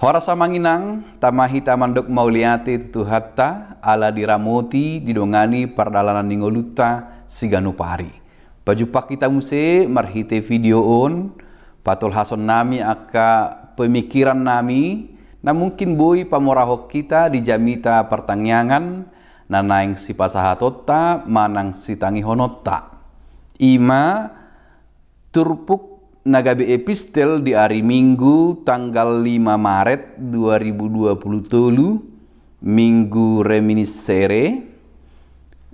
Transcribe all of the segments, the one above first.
Horasa manginang tamahita mandok mauliati hatta ala diramoti didongani perdalanan ningoluta pari. Baju pak kita muse marhite video on patul hason nami aka pemikiran nami na mungkin boy pamorahok kita dijamita pertanyangan na naeng si pasahatota manang sitangi honota. Ima turpuk Nagabe Epistel di hari Minggu tanggal 5 Maret 2020 Minggu Reminisere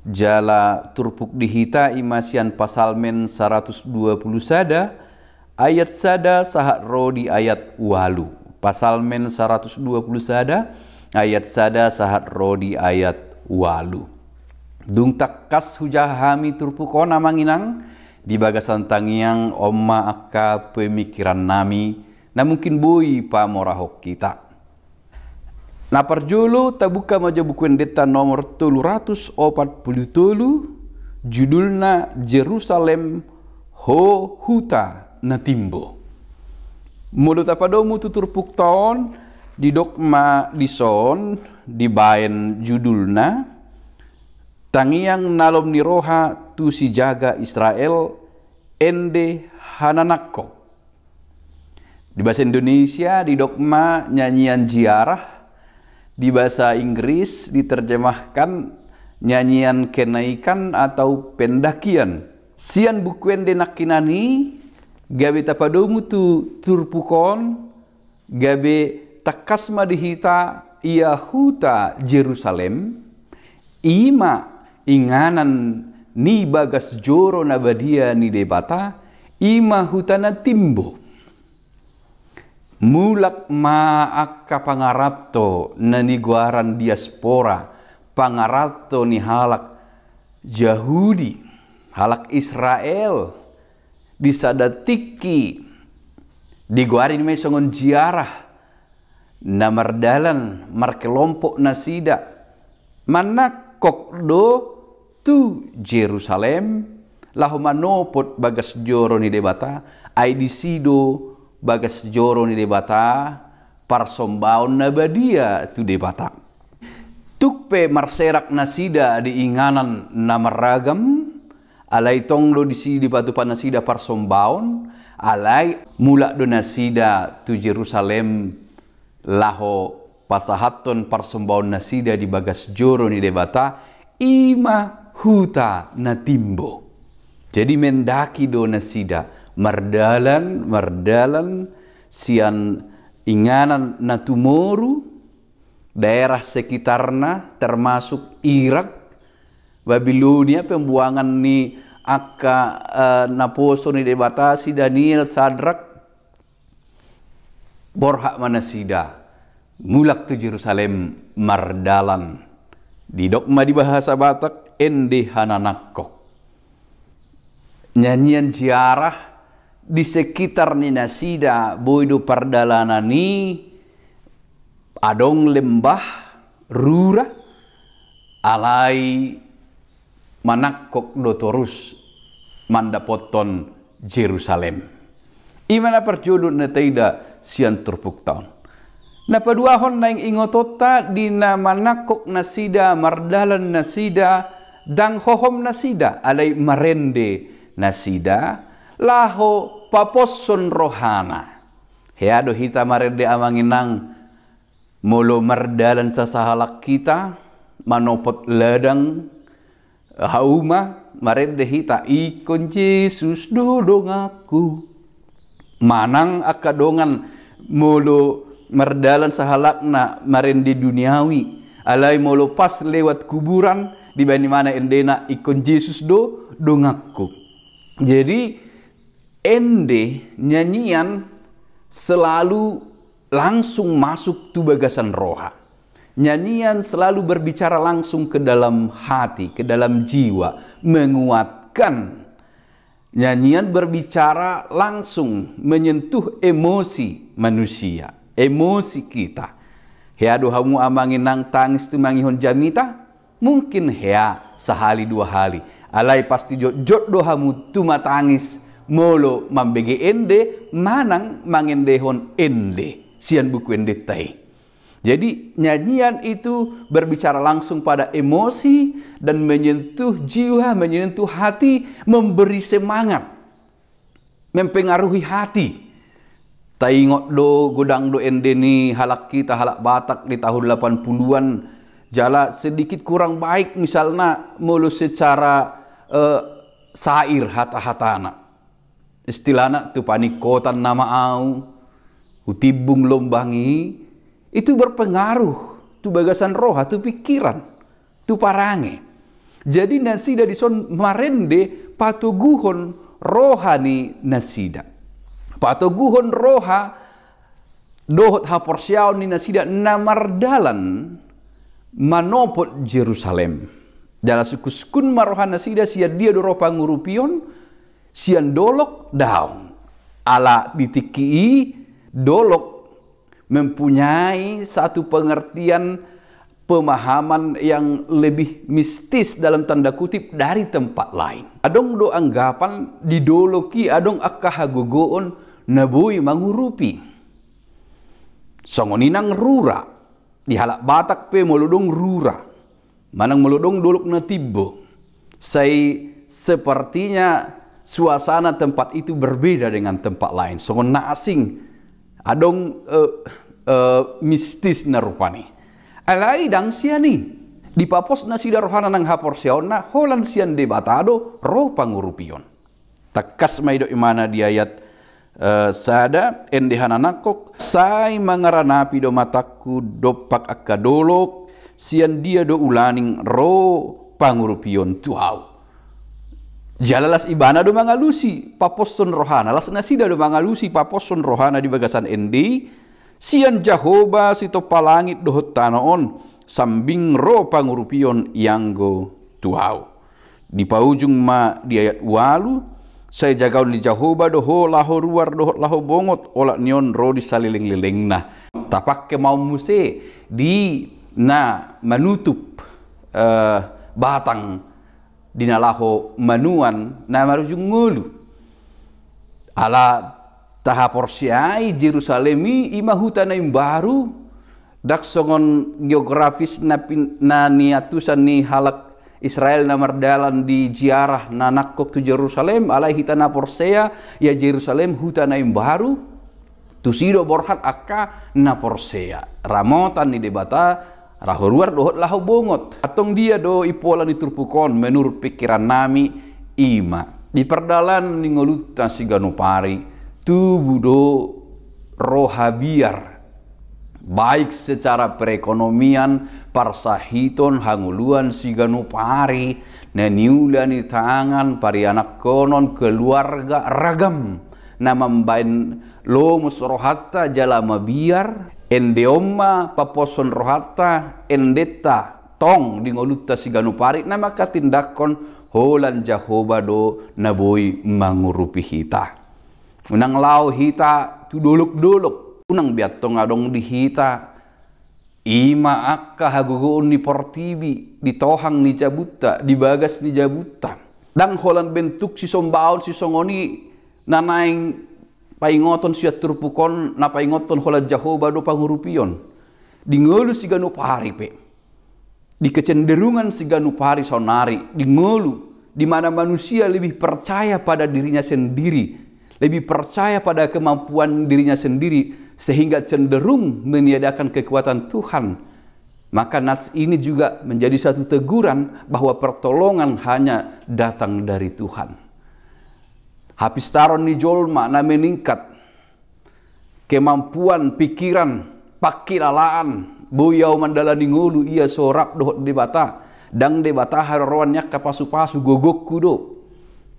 Jala turpuk dihita imasian pasalmen 120 sada ayat sada sahat Rodi ayat walu pasalmen 120 sada ayat sada sahat Rodi ayat walu Dung kas hujah hami turpukona manginang di bagasan tangiang oma aka pemikiran nami na mungkin bui morahok kita. Na perjulu tabuka maja buku endeta nomor tulu opat puluh tulu judulna Jerusalem ho huta na timbo. Mulut apa domu tutur puktaon di dogma di son di bain judulna Tangiang nalom niroha tu si jaga Israel ende hananakko. Di bahasa Indonesia, di dogma nyanyian ziarah, di bahasa Inggris diterjemahkan nyanyian kenaikan atau pendakian. Sian ende nakinani, gabe tapadomu tu turpukon, gabe takasma dihita huta Jerusalem, ima inganan ni bagas joro na badia ni debata ima hutana timbo mulak maak pangarato na niguaran diaspora pangarapto ni halak Yahudi halak Israel disadatiki diguarin mesongon jiarah na mardalan markelompok nasida manak kokdo Tu Jerusalem lahuma nopot bagas joro ni debata ai disido bagas joro ni debata parsombaon nabadia tu debata tukpe marserak nasida di inganan namaragam alai tonglo disi di batu panasida parsombaon alai mula donasida tu Jerusalem laho pasahaton parsombaon nasida di bagas joro ni debata ima huta na timbo. Jadi mendaki dona sida mardalan mardalan sian inganan na tumoru daerah sekitarna termasuk Irak Babilonia pembuangan ni akka uh, naposo ni debatasi Daniel Sadrak borhak manasida mulak tu Jerusalem mardalan di dogma di bahasa Batak Endi Hananakok. Nyanyian ziarah di sekitar Ninasida boidu perdalanani adong lembah rura alai manakok dotorus mandapoton Jerusalem. Imana perjulun neteida sian terpuk tahun. dua paduahon naing ingotota nama nakok nasida mardalan nasida dang hohom nasida alai marende nasida laho paposon rohana heado hita marende amanginang molo merdalan sasahalak kita manopot ladang hauma marende hita ikon Yesus dodong aku manang akadongan molo merdalan sahalakna marende duniawi alai molo pas lewat kuburan di bani mana Ende nak ikon Yesus do do ngaku. Jadi ende nyanyian selalu langsung masuk tu bagasan roha. Nyanyian selalu berbicara langsung ke dalam hati, ke dalam jiwa, menguatkan. Nyanyian berbicara langsung menyentuh emosi manusia, emosi kita. Headu hamu amangin nang tangis tu mangihon jamita, Mungkin hea sehari dua hari. Alai pasti jodohamu tuma tangis. Molo mambege ende manang mangendehon ende. Sian buku ende tai. Jadi nyanyian itu berbicara langsung pada emosi dan menyentuh jiwa, menyentuh hati, memberi semangat, mempengaruhi hati. Taingot do godang do endeni halak kita halak Batak di tahun 80-an jala sedikit kurang baik misalnya mulu secara uh, eh, sair hata-hatana istilahnya tu panikotan nama au hutibung lombangi itu berpengaruh tu bagasan roh tu pikiran tu parange jadi nasida di son marende patuguhon rohani nasida patuguhon roha dohot haporsiaun ni nasida namardalan manopot Jerusalem. sukus kun marohana sida sia dia doro ngurupion sian dolok daun. Ala ditikii dolok mempunyai satu pengertian pemahaman yang lebih mistis dalam tanda kutip dari tempat lain. Adong do anggapan didoloki adong akahagogoon nabui mangurupi. Songoninang rura di halak batak pe molodong rura manang molodong dulu na tibbo sai sepertinya suasana tempat itu berbeda dengan tempat lain so na asing adong uh, uh, mistis na rupani alai dang siani di papos na sida rohana nang hapor sian na holan sian de batado ro pangurupion takas maido imana di ayat Eh, sada endihan anakok sai mangarana pido mataku dopak akadolok sian dia do ulaning ro pangurupion tuau jalalas ibana do mangalusi paposon rohana las nasida do mangalusi paposon rohana di bagasan endi sian jahoba sito palangit do tanaon sambing ro pangurupion yanggo tuau di paujung ma di ayat walu saya jagau di jahuba doho laho ruar doho laho bongot olak nion ro di saliling liling nah tapak ke mau muse di na menutup uh, eh, batang di nalaho manuan na marujung ngulu ala taha porsiai Jerusalemi imahuta naim baru dak songon geografis na, pin, na niatusan ni halak Israel na mardalan di jiarah na nakkok tu Jerusalem alai hita na porsea ya Jerusalem huta na baru tu sido borhat akka na porsea ramotan ni debata rahuruar dohot laho bongot atong dia do ipola ni turpukon menur pikiran nami ima di perdalan ni ngolutan si ganupari tu budo rohabiar baik secara perekonomian, parsahiton, hanguluan, siganu pari, neniulani tangan, pari anak konon, keluarga, ragam. Nama mbain lo musrohata jalama biar, endeoma paposon rohata endeta tong di ngoluta siganu pari, nama katindakon holan jahoba do naboi mangurupi hita. Unang lau hita tu doluk-doluk unang biatto ngadong dihita ima akka hagugun ni portibi di tohang ni jabutta di bagas ni jabutta dang holan bentuk si sombaon si songoni nanaing paingoton si turpukon na paingoton holan jahoba do pangurupion di ngelu si ganu pe di kecenderungan si ganu pahari sonari di ngelu di mana manusia lebih percaya pada dirinya sendiri, lebih percaya pada kemampuan dirinya sendiri sehingga cenderung meniadakan kekuatan Tuhan. Maka nats ini juga menjadi satu teguran bahwa pertolongan hanya datang dari Tuhan. Habis taron ni jol makna meningkat. Kemampuan, pikiran, pakilalaan, buyau mandala ngulu ia sorap dohot debata. Dang debata haruannya kapasu-pasu gogok kudo.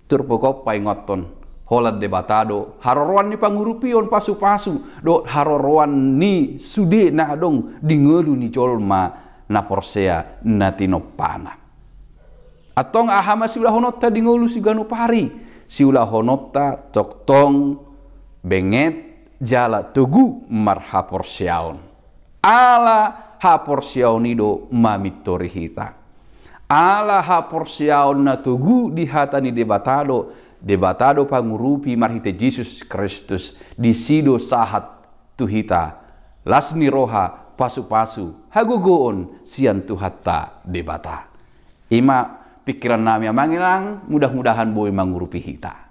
Turpokopai ngoton holat debatado haroroan ni pangurupion pasu-pasu do haroroan ni sude na dong dingelu ni colma na porsea na tinopana atong ahama siula honotta dingelu si ganu pari siula honotta toktong benget jala tugu marha porseaon ala ha porseaon ido mamitori hita ala ha porseaon na tugu di hatani debatado debatado pangurupi marhite Jesus Kristus disido sahat tuhita lasni roha pasu-pasu hagugoon sian tuhatta debata. Ima pikiran nami manginang mudah-mudahan boy mangurupi hita.